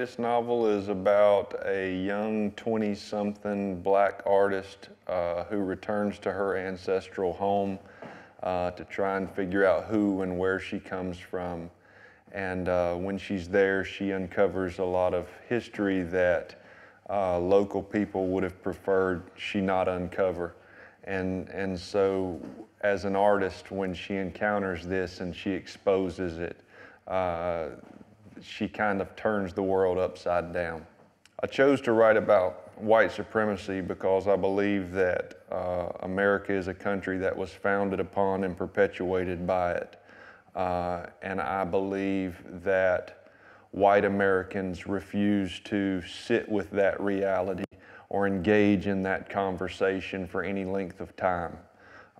latest novel is about a young 20 something black artist uh, who returns to her ancestral home uh, to try and figure out who and where she comes from. And uh, when she's there, she uncovers a lot of history that uh, local people would have preferred she not uncover. And, and so, as an artist, when she encounters this and she exposes it, uh, she kind of turns the world upside down. I chose to write about white supremacy because I believe that uh, America is a country that was founded upon and perpetuated by it. Uh, and I believe that white Americans refuse to sit with that reality or engage in that conversation for any length of time,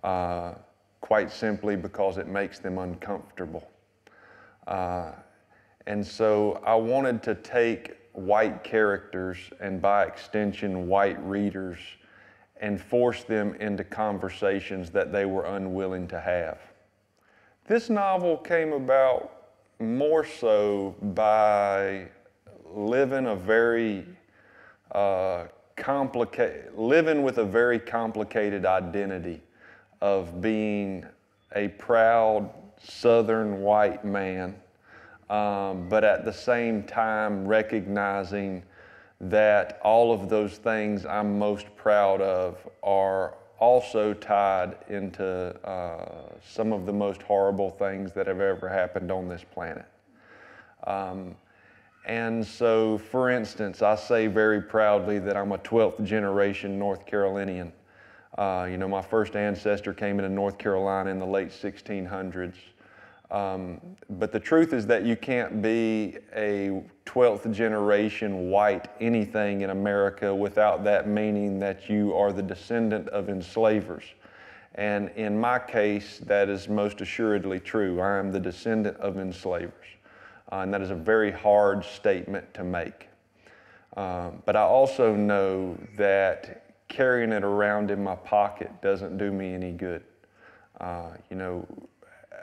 uh, quite simply because it makes them uncomfortable. Uh, and so I wanted to take white characters and by extension, white readers and force them into conversations that they were unwilling to have. This novel came about more so by living a very uh, complicated, living with a very complicated identity of being a proud Southern white man um, but at the same time recognizing that all of those things I'm most proud of are also tied into uh, some of the most horrible things that have ever happened on this planet. Um, and so, for instance, I say very proudly that I'm a 12th generation North Carolinian. Uh, you know, my first ancestor came into North Carolina in the late 1600s. Um, but the truth is that you can't be a 12th generation white anything in America without that meaning that you are the descendant of enslavers. And in my case, that is most assuredly true. I am the descendant of enslavers. Uh, and that is a very hard statement to make. Um, but I also know that carrying it around in my pocket doesn't do me any good. Uh, you know,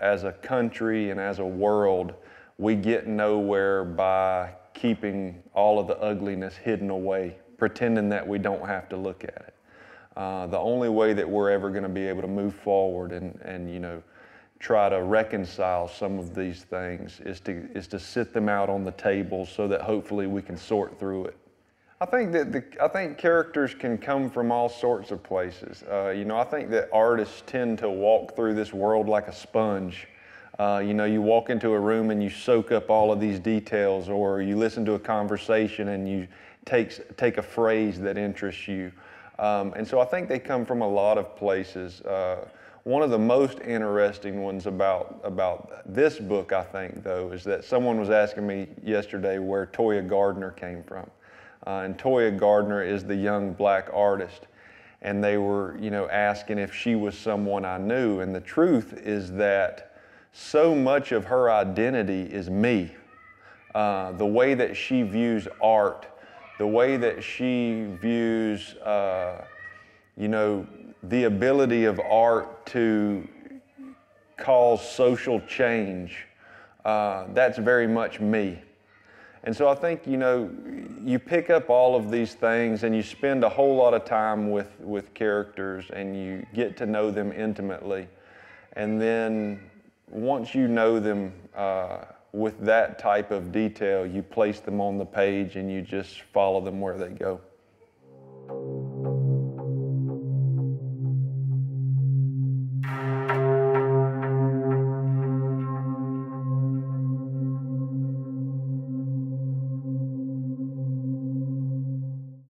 as a country and as a world, we get nowhere by keeping all of the ugliness hidden away, pretending that we don't have to look at it. Uh, the only way that we're ever going to be able to move forward and, and you know try to reconcile some of these things is to is to sit them out on the table so that hopefully we can sort through it I think that the I think characters can come from all sorts of places. Uh, you know, I think that artists tend to walk through this world like a sponge. Uh, you know, you walk into a room and you soak up all of these details, or you listen to a conversation and you takes take a phrase that interests you. Um, and so I think they come from a lot of places. Uh, one of the most interesting ones about about this book, I think, though, is that someone was asking me yesterday where Toya Gardner came from. Uh, and Toya Gardner is the young black artist. And they were, you know, asking if she was someone I knew. And the truth is that so much of her identity is me. Uh, the way that she views art, the way that she views, uh, you know, the ability of art to cause social change, uh, that's very much me. And so I think, you know, you pick up all of these things and you spend a whole lot of time with, with characters and you get to know them intimately. And then once you know them uh, with that type of detail, you place them on the page and you just follow them where they go.